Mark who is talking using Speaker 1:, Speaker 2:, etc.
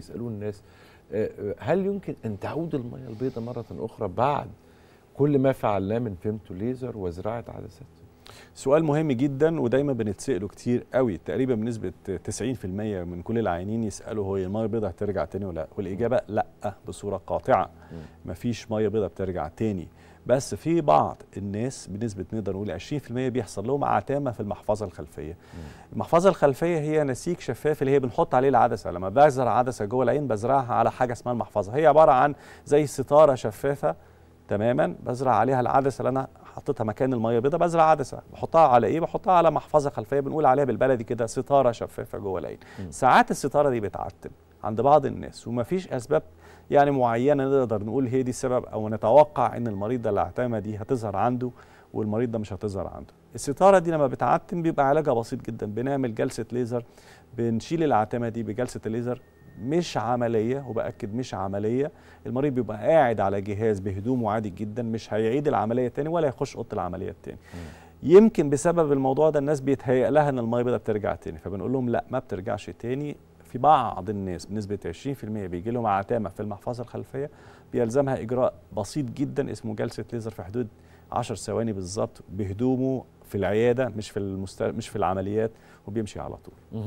Speaker 1: يسالون الناس آه، آه، هل يمكن ان تعود الميه البيضاء مره اخرى بعد كل ما فعلناه من فيمتو ليزر وزراعه عدسات؟ سؤال مهم جدا ودايما بنتسأله كتير قوي تقريبا بنسبة 90% من كل العيانين يسألوا هو المية بيضة هترجع تاني ولا لا والإجابة لا بصورة قاطعة مفيش مية بيضة بترجع تاني بس في بعض الناس بنسبة نقدر نقول 20% بيحصل لهم عتامة في المحفظة الخلفية المحفظة الخلفية هي نسيج شفاف اللي هي بنحط عليه العدسة لما بزرع عدسة جوه العين بزرعها على حاجة اسمها المحفظة هي عبارة عن زي ستارة شفافة تماما بزرع عليها العدسه اللي انا حطيتها مكان الميه البيضاء بزرع عدسه بحطها على ايه بحطها على محفظه خلفيه بنقول عليها بالبلدي كده ستاره شفافه جوه العين ساعات الستاره دي بتعتم عند بعض الناس ومفيش اسباب يعني معينه نقدر نقول هي دي السبب او نتوقع ان المريض ده الاعتامه دي هتظهر عنده والمريض ده مش هتظهر عنده الستاره دي لما بتعتم بيبقى علاجها بسيط جدا بنعمل جلسه ليزر بنشيل العتمه دي بجلسه الليزر مش عمليه وباكد مش عمليه المريض بيبقى قاعد على جهاز بهدومه عادي جدا مش هيعيد العمليه تاني ولا يخش اوضه العمليه تاني يمكن بسبب الموضوع ده الناس بيتهيأ لها ان الميبضه بترجع تاني فبنقول لهم لا ما بترجعش تاني في بعض الناس بنسبه 20% بيجي لهم عتامه في المحفظه الخلفيه بيلزمها اجراء بسيط جدا اسمه جلسه ليزر في حدود 10 ثواني بالظبط بهدومه في العياده مش في المست... مش في العمليات وبيمشي على طول